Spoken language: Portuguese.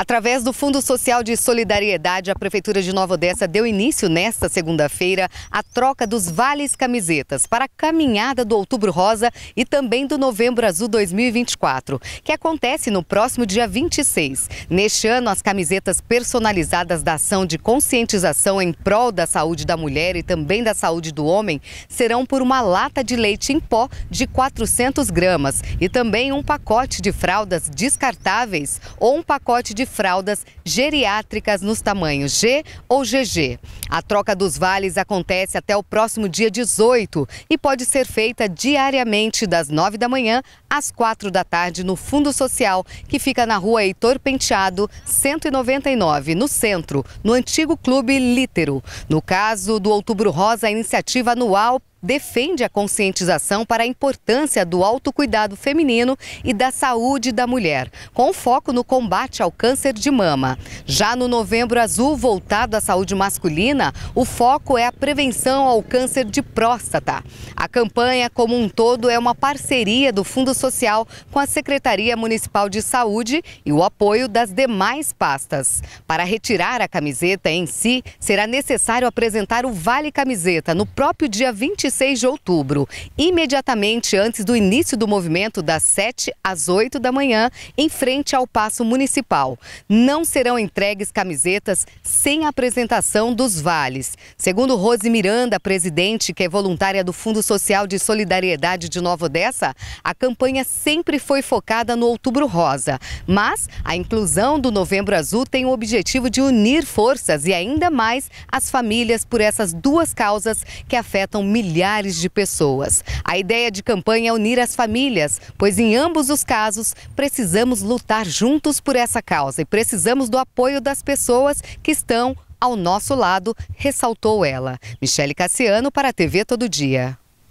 Através do Fundo Social de Solidariedade, a Prefeitura de Nova Odessa deu início nesta segunda-feira à troca dos vales camisetas para a caminhada do Outubro Rosa e também do Novembro Azul 2024, que acontece no próximo dia 26. Neste ano, as camisetas personalizadas da ação de conscientização em prol da saúde da mulher e também da saúde do homem serão por uma lata de leite em pó de 400 gramas e também um pacote de fraldas descartáveis ou um pacote de fraldas geriátricas nos tamanhos G ou GG. A troca dos vales acontece até o próximo dia 18 e pode ser feita diariamente das 9 da manhã às 4 da tarde no Fundo Social, que fica na rua Heitor Penteado, 199, no centro, no antigo Clube Lítero. No caso do Outubro Rosa, a iniciativa anual defende a conscientização para a importância do autocuidado feminino e da saúde da mulher, com foco no combate ao câncer de mama. Já no Novembro Azul, voltado à saúde masculina, o foco é a prevenção ao câncer de próstata. A campanha, como um todo, é uma parceria do Fundo Social com a Secretaria Municipal de Saúde e o apoio das demais pastas. Para retirar a camiseta em si, será necessário apresentar o Vale Camiseta no próprio dia 23 26 de outubro, imediatamente antes do início do movimento das 7 às 8 da manhã, em frente ao Paço Municipal. Não serão entregues camisetas sem apresentação dos vales. Segundo Rose Miranda, presidente, que é voluntária do Fundo Social de Solidariedade de Nova Odessa, a campanha sempre foi focada no Outubro Rosa, mas a inclusão do Novembro Azul tem o objetivo de unir forças e ainda mais as famílias por essas duas causas que afetam milhões milhares de pessoas. A ideia de campanha é unir as famílias, pois em ambos os casos precisamos lutar juntos por essa causa e precisamos do apoio das pessoas que estão ao nosso lado, ressaltou ela. Michele Cassiano para a TV Todo Dia.